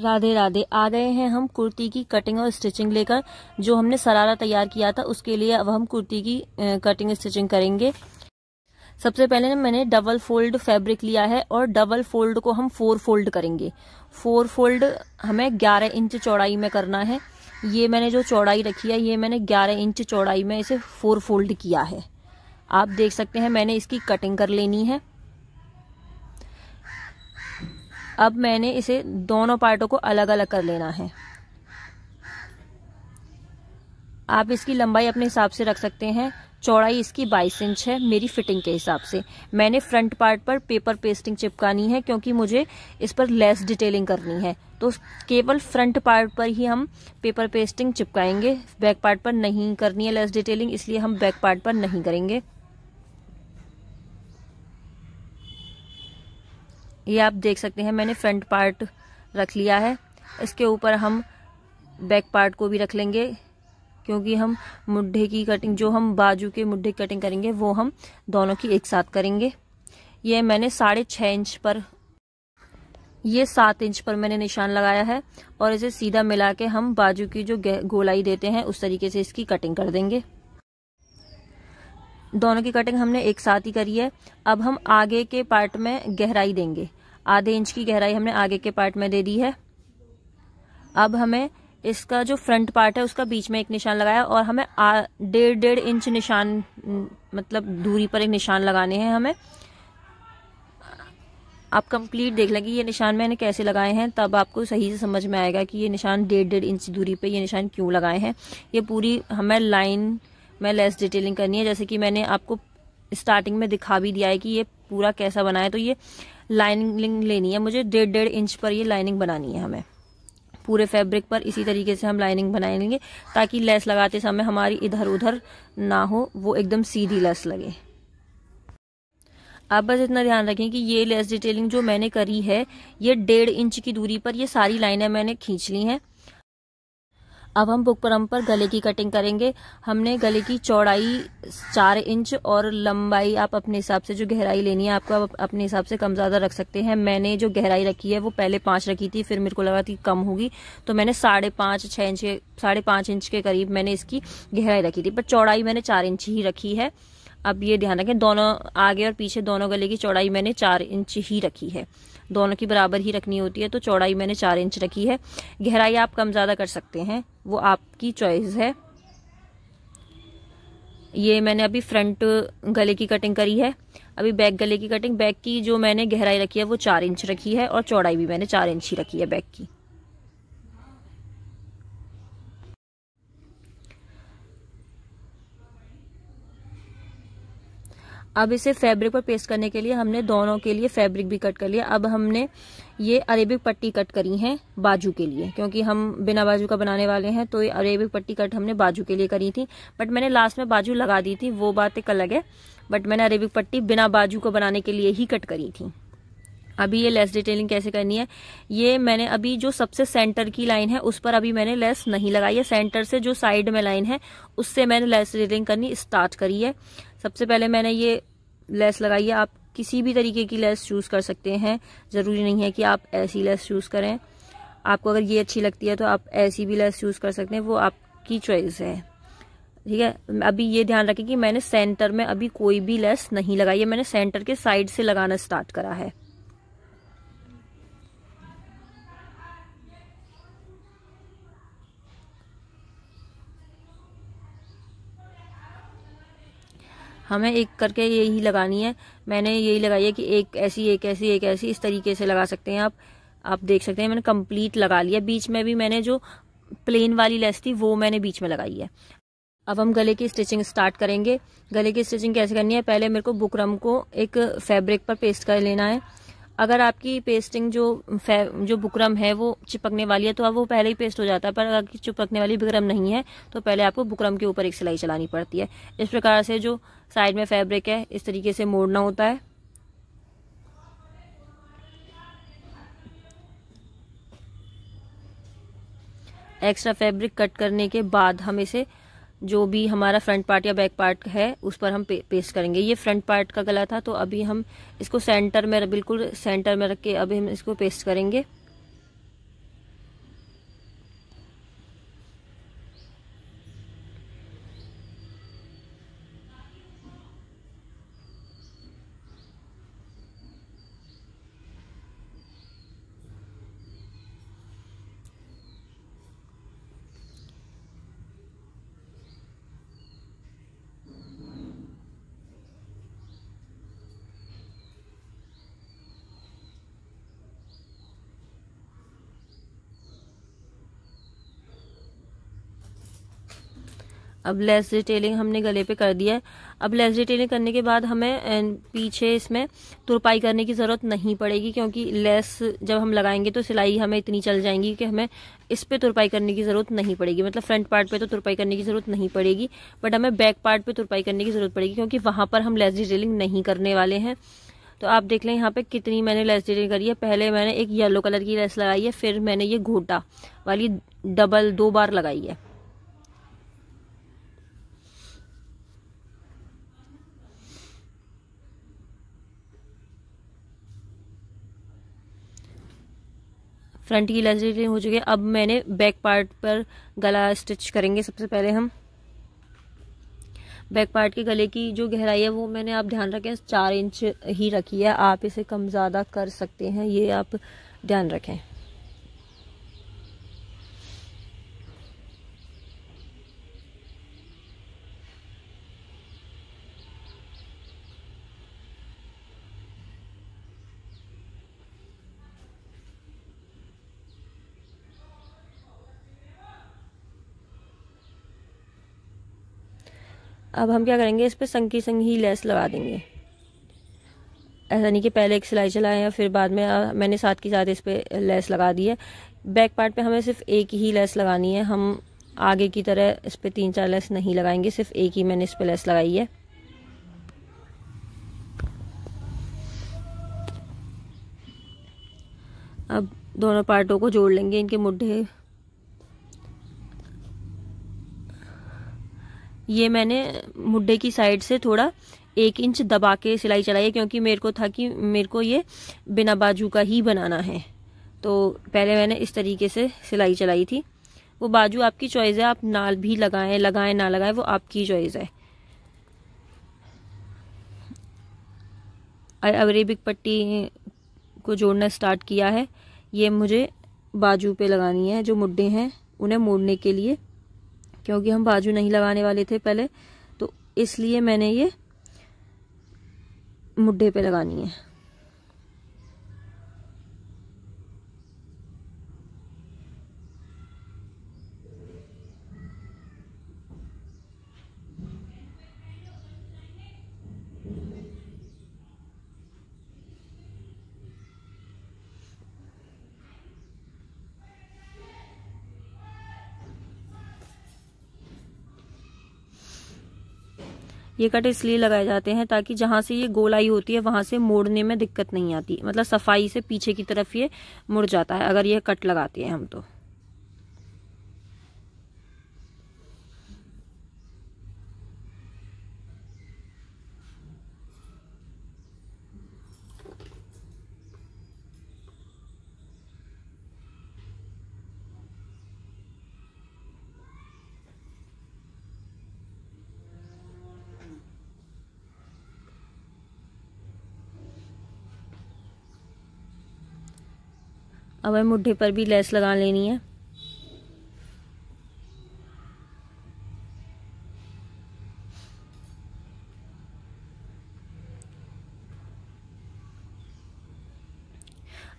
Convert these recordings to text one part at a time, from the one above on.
राधे राधे आ गए हैं हम कुर्ती की कटिंग और स्टिचिंग लेकर जो हमने सरारा तैयार किया था उसके लिए अब हम कुर्ती की कटिंग स्टिचिंग करेंगे सबसे पहले मैंने डबल फोल्ड फैब्रिक लिया है और डबल फोल्ड को हम फोर फोल्ड करेंगे फोर फोल्ड हमें ग्यारह इंच चौड़ाई में करना है ये मैंने जो चौड़ाई रखी है ये मैंने ग्यारह इंच चौड़ाई में इसे फोर फोल्ड किया है आप देख सकते हैं मैंने इसकी कटिंग कर लेनी है अब मैंने इसे दोनों पार्टों को अलग अलग कर लेना है आप इसकी लंबाई अपने हिसाब से रख सकते हैं चौड़ाई इसकी 22 इंच है मेरी फिटिंग के हिसाब से मैंने फ्रंट पार्ट पर पेपर पेस्टिंग चिपकानी है क्योंकि मुझे इस पर लेस डिटेलिंग करनी है तो केवल फ्रंट पार्ट पर ही हम पेपर पेस्टिंग चिपकाएंगे बैक पार्ट पर नहीं करनी है लेस डिटेलिंग इसलिए हम बैक पार्ट पर नहीं करेंगे ये आप देख सकते हैं मैंने फ्रंट पार्ट रख लिया है इसके ऊपर हम बैक पार्ट को भी रख लेंगे क्योंकि हम मुड्ढे की कटिंग जो हम बाजू के मुड्ढे की कटिंग करेंगे वो हम दोनों की एक साथ करेंगे ये मैंने साढ़े छः इंच पर ये सात इंच पर मैंने निशान लगाया है और इसे सीधा मिला के हम बाजू की जो गोलाई देते हैं उस तरीके से इसकी कटिंग कर देंगे दोनों की कटिंग हमने एक साथ ही करी है अब हम आगे के पार्ट में गहराई देंगे आधे इंच की गहराई हमने आगे के पार्ट में दे दी है अब हमें इसका जो फ्रंट पार्ट है उसका बीच में एक निशान लगाया और हमें डेढ़ डेढ़ इंच निशान मतलब दूरी पर एक निशान लगाने हैं हमें आप कंप्लीट देख लेंगे ये निशान मैंने कैसे लगाए हैं तब आपको सही से समझ में आएगा कि ये निशान डेढ़ डेढ़ इंच दूरी पे ये निशान क्यों लगाए हैं ये पूरी हमें लाइन में लेस डिटेलिंग करनी है जैसे कि मैंने आपको स्टार्टिंग में दिखा भी दिया है कि ये पूरा कैसा बना है तो ये लाइनिंग लेनी है मुझे डेढ़ डेढ़ इंच पर ये लाइनिंग बनानी है हमें पूरे फैब्रिक पर इसी तरीके से हम लाइनिंग बनाएंगे ताकि लेस लगाते समय हमारी इधर उधर ना हो वो एकदम सीधी लेस लगे आप बस इतना ध्यान रखें कि ये लेस डिटेलिंग जो मैंने करी है ये डेढ़ इंच की दूरी पर ये सारी लाइनें मैंने खींच ली हैं अब हम बुक परम पर गले की कटिंग करेंगे हमने गले की चौड़ाई चार इंच और लंबाई आप अपने हिसाब से जो गहराई लेनी है आपको आप अपने हिसाब से कम ज़्यादा रख सकते हैं मैंने जो गहराई रखी है वो पहले पाँच रखी थी फिर मेरे को लगा कि कम होगी तो मैंने साढ़े पाँच छः इंच के साढ़े पाँच इंच के करीब मैंने इसकी गहराई रखी थी पर चौड़ाई मैंने चार इंच ही रखी है अब ये ध्यान रखें दोनों आगे और पीछे दोनों गले की चौड़ाई मैंने चार इंच ही रखी है दोनों की बराबर ही रखनी होती है तो चौड़ाई मैंने चार इंच रखी है गहराई आप कम ज़्यादा कर सकते हैं वो आपकी चॉइस है ये मैंने अभी फ्रंट गले की कटिंग करी है अभी बैक गले की कटिंग बैक की जो मैंने गहराई रखी है वो चार इंच रखी है और चौड़ाई भी मैंने चार इंच ही रखी है बैक की अब इसे फैब्रिक पर पेस्ट करने के लिए हमने दोनों के लिए फैब्रिक भी कट कर लिया अब हमने ये अरेबिक पट्टी कट करी है बाजू के लिए क्योंकि हम बिना बाजू का बनाने वाले हैं तो ये अरेबिक पट्टी कट हमने बाजू के लिए करी थी बट मैंने लास्ट में बाजू लगा दी थी वो बात एक अलग है बट मैंने अरेबिक पट्टी बिना बाजू को बनाने के लिए ही कट करी थी अभी ये लेस डिटेलिंग कैसे करनी है ये मैंने अभी जो सबसे सेंटर की लाइन है उस पर अभी मैंने लेस नहीं लगाई है सेंटर से जो साइड में लाइन है उससे मैंने लेस डिटेलिंग करनी स्टार्ट करी है सबसे पहले मैंने ये लेस लगाई है आप किसी भी तरीके की लेस चूज़ कर सकते हैं ज़रूरी नहीं है कि आप ऐसी लेस चूज़ करें आपको अगर ये अच्छी लगती है तो आप ऐसी भी लेस चूज़ कर सकते हैं वो आपकी चॉइस है ठीक है अभी ये ध्यान रखें कि मैंने सेंटर में अभी कोई भी लेस नहीं लगाई है मैंने सेंटर के साइड से लगाना स्टार्ट करा है हमें एक करके यही लगानी है मैंने यही लगाई है कि एक ऐसी एक ऐसी एक ऐसी इस तरीके से लगा सकते हैं आप आप देख सकते हैं मैंने कंप्लीट लगा लिया बीच में भी मैंने जो प्लेन वाली लेस थी वो मैंने बीच में लगाई है अब हम गले की स्टिचिंग स्टार्ट करेंगे गले की स्टिचिंग कैसे करनी है पहले मेरे को बुकरम को एक फैब्रिक पर पेस्ट कर लेना है अगर आपकी पेस्टिंग जो जो बुकरम है वो चिपकने वाली है तो अब वो पहले ही पेस्ट हो जाता है पर अगर चिपकने वाली बुकरम नहीं है तो पहले आपको बुकरम के ऊपर एक सिलाई चलानी पड़ती है इस प्रकार से जो साइड में फैब्रिक है इस तरीके से मोड़ना होता है एक्स्ट्रा फैब्रिक कट करने के बाद हम इसे जो भी हमारा फ्रंट पार्ट या बैक पार्ट है उस पर हम पे, पेस्ट करेंगे ये फ्रंट पार्ट का गला था तो अभी हम इसको सेंटर में बिल्कुल सेंटर में रख के अभी हम इसको पेस्ट करेंगे अब लेस डिटेलिंग हमने गले पे कर दिया है अब लेस डिटेलिंग करने के बाद हमें अं, पीछे इसमें तुरपाई करने की ज़रूरत नहीं पड़ेगी क्योंकि लेस जब हम लगाएंगे तो सिलाई हमें इतनी चल जाएंगी कि हमें इस पे तुरपाई करने की ज़रूरत नहीं पड़ेगी मतलब फ्रंट पार्ट पे तो तुरपाई करने की ज़रूरत नहीं पड़ेगी बट हमें बैक पार्ट पे तुरपाई करने की ज़रूरत पड़ेगी क्योंकि वहाँ पर हम लेस डिटेलिंग नहीं करने वाले हैं तो आप देख लें यहाँ पे कितनी मैंने लेस डिटेलिंग करी है पहले मैंने एक येलो कलर की लेस लगाई है फिर मैंने ये घोटा वाली डबल दो बार लगाई है फ्रंट की इलास्टिक हो चुकी है अब मैंने बैक पार्ट पर गला स्टिच करेंगे सबसे पहले हम बैक पार्ट के गले की जो गहराई है वो मैंने आप ध्यान रखें चार इंच ही रखी है आप इसे कम ज़्यादा कर सकते हैं ये आप ध्यान रखें अब हम क्या करेंगे इस पर संग की संग ही लेस लगा देंगे ऐसा नहीं कि पहले एक सिलाई चलाएं या फिर बाद में आ, मैंने साथ के साथ इस पर लेस लगा दी है बैक पार्ट पे हमें सिर्फ एक ही लेस लगानी है हम आगे की तरह इस पर तीन चार लेस नहीं लगाएंगे सिर्फ एक ही मैंने इस पर लेस लगाई है अब दोनों पार्टों को जोड़ लेंगे इनके मुड्ढे ये मैंने मुड्ढे की साइड से थोड़ा एक इंच दबा के सिलाई चलाई है क्योंकि मेरे को था कि मेरे को ये बिना बाजू का ही बनाना है तो पहले मैंने इस तरीके से सिलाई चलाई थी वो बाजू आपकी चॉइस है आप नाल भी लगाएं लगाएं ना लगाएं वो आपकी चॉइस है अरेबिक पट्टी को जोड़ना स्टार्ट किया है ये मुझे बाजू पे लगानी है जो मुड्ढे हैं उन्हें मोड़ने के लिए क्योंकि हम बाजू नहीं लगाने वाले थे पहले तो इसलिए मैंने ये मुड्ढे पे लगानी है ये कट इसलिए लगाए जाते हैं ताकि जहाँ से ये गोलाई होती है वहाँ से मोड़ने में दिक्कत नहीं आती मतलब सफाई से पीछे की तरफ ये मुड़ जाता है अगर ये कट लगाते हैं हम तो अब हमें मुड्ढे पर भी लेस लगा लेनी है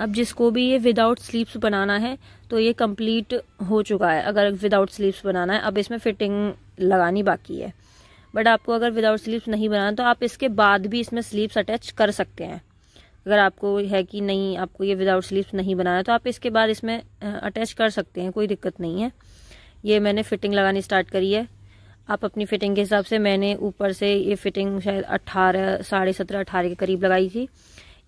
अब जिसको भी ये विदाउट स्लीव्स बनाना है तो ये कंप्लीट हो चुका है अगर विदाउट स्लीव्स बनाना है अब इसमें फिटिंग लगानी बाकी है बट आपको अगर विदाउट स्लीव्स नहीं बनाना तो आप इसके बाद भी इसमें स्लीव्स अटैच कर सकते हैं अगर आपको है कि नहीं आपको ये विदाउट स्लीव्स नहीं बनाना तो आप इसके बाद इसमें अटैच कर सकते हैं कोई दिक्कत नहीं है ये मैंने फिटिंग लगानी स्टार्ट करी है आप अपनी फिटिंग के हिसाब से मैंने ऊपर से ये फिटिंग शायद अट्ठारह साढ़े सत्रह अट्ठारह के करीब लगाई थी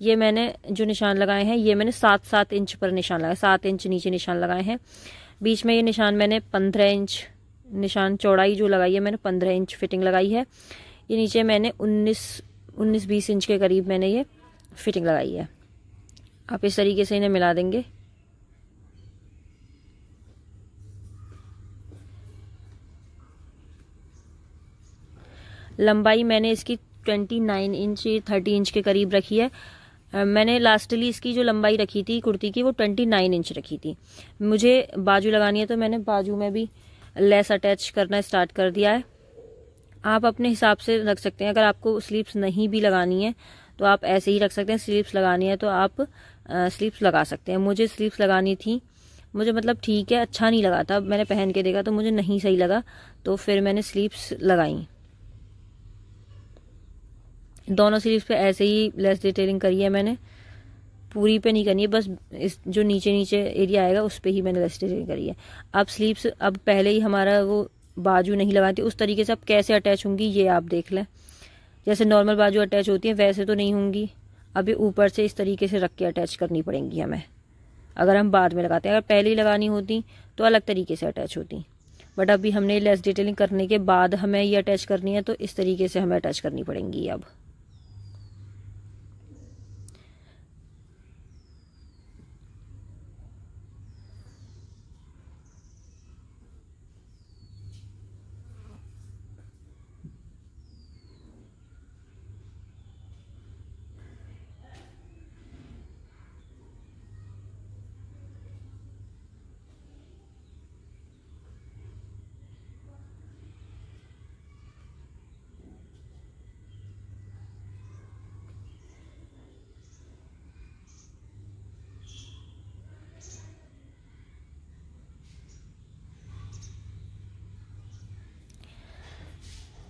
ये मैंने जो निशान लगाए हैं ये मैंने सात सात इंच पर निशान लगाया सात इंच नीचे निशान लगाए हैं बीच में ये निशान मैंने पंद्रह इंच निशान चौड़ाई जो लगाई है मैंने पंद्रह इंच फिटिंग लगाई है ये नीचे मैंने उन्नीस उन्नीस बीस इंच के करीब मैंने ये फिटिंग लगाई है आप इस तरीके से इन्हें मिला देंगे लंबाई मैंने इसकी twenty nine inch thirty inch के करीब रखी है मैंने लास्टली इसकी जो लंबाई रखी थी कुर्ती की वो ट्वेंटी नाइन इंच रखी थी मुझे बाजू लगानी है तो मैंने बाजू में भी लेस अटैच करना स्टार्ट कर दिया है आप अपने हिसाब से रख सकते हैं अगर आपको स्लीव्स नहीं भी लगानी है तो आप ऐसे ही रख सकते हैं स्लीव्स लगानी है तो आप स्लीव्स लगा सकते हैं मुझे स्लीव्स लगानी थी मुझे मतलब ठीक है अच्छा नहीं लगा था मैंने पहन के देखा तो मुझे नहीं सही लगा तो फिर मैंने स्लीव्स लगाई दोनों स्लीव्स पे ऐसे ही लेस डिटेलिंग करी है मैंने पूरी पे नहीं करनी है बस इस जो नीचे नीचे एरिया आएगा उस पर ही मैंने लेस डिटेलिंग करी है अब स्लीव्स अब पहले ही हमारा वो बाजू नहीं लगाती उस तरीके से अब कैसे अटैच होंगी ये आप देख लें जैसे नॉर्मल बाजू अटैच होती है वैसे तो नहीं होंगी अभी ऊपर से इस तरीके से रख के अटैच करनी पड़ेंगी हमें अगर हम बाद में लगाते हैं अगर पहले ही लगानी होती तो अलग तरीके से अटैच होती बट अभी हमने लेस डिटेलिंग करने के बाद हमें ये अटैच करनी है तो इस तरीके से हमें अटैच करनी पड़ेंगी अब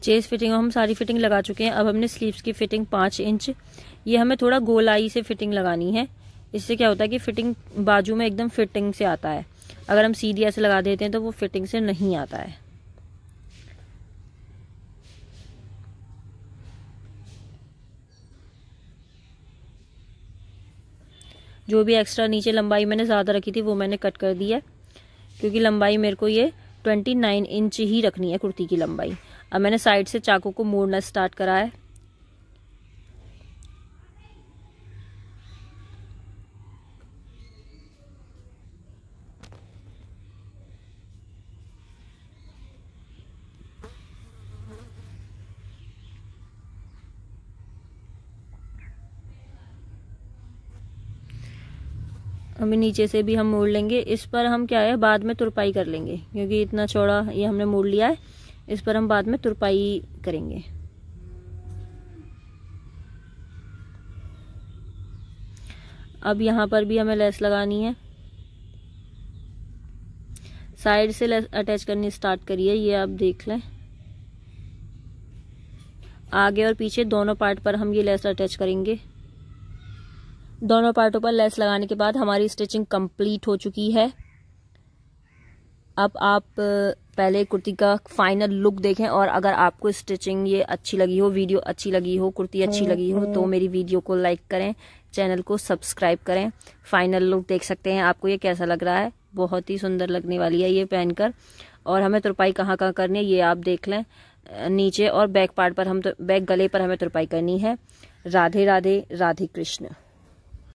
चेस फिटिंग हम सारी फिटिंग लगा चुके हैं अब हमने स्लीव्स की फिटिंग पाँच इंच ये हमें थोड़ा गोलाई से फिटिंग लगानी है इससे क्या होता है कि फिटिंग बाजू में एकदम फिटिंग से आता है अगर हम सीधी ऐसे लगा देते हैं तो वो फिटिंग से नहीं आता है जो भी एक्स्ट्रा नीचे लंबाई मैंने ज़्यादा रखी थी वो मैंने कट कर दी है क्योंकि लंबाई मेरे को ये ट्वेंटी नाइन इंच ही रखनी है कुर्ती की लंबाई अब मैंने साइड से चाकू को मोड़ना स्टार्ट करा है हमें नीचे से भी हम मोड़ लेंगे इस पर हम क्या है बाद में तुरपाई कर लेंगे क्योंकि इतना चौड़ा ये हमने मोड़ लिया है इस पर हम बाद में तुरपाई करेंगे अब यहाँ पर भी हमें लेस लगानी है साइड से लेस अटैच करनी स्टार्ट करिए ये आप देख लें आगे और पीछे दोनों पार्ट पर हम ये लेस अटैच करेंगे दोनों पार्टों पर लेस लगाने के बाद हमारी स्टिचिंग कंप्लीट हो चुकी है अब आप पहले कुर्ती का फाइनल लुक देखें और अगर आपको स्टिचिंग ये अच्छी लगी हो वीडियो अच्छी लगी हो कुर्ती अच्छी हम्म, लगी हो तो हम्म। मेरी वीडियो को लाइक करें चैनल को सब्सक्राइब करें फाइनल लुक देख सकते हैं आपको ये कैसा लग रहा है बहुत ही सुंदर लगने वाली है ये पहनकर और हमें तुरपाई कहाँ कहाँ करनी है ये आप देख लें नीचे और बैक पार्ट पर हम तो बैक गले पर हमें तुरपाई करनी है राधे राधे राधे कृष्ण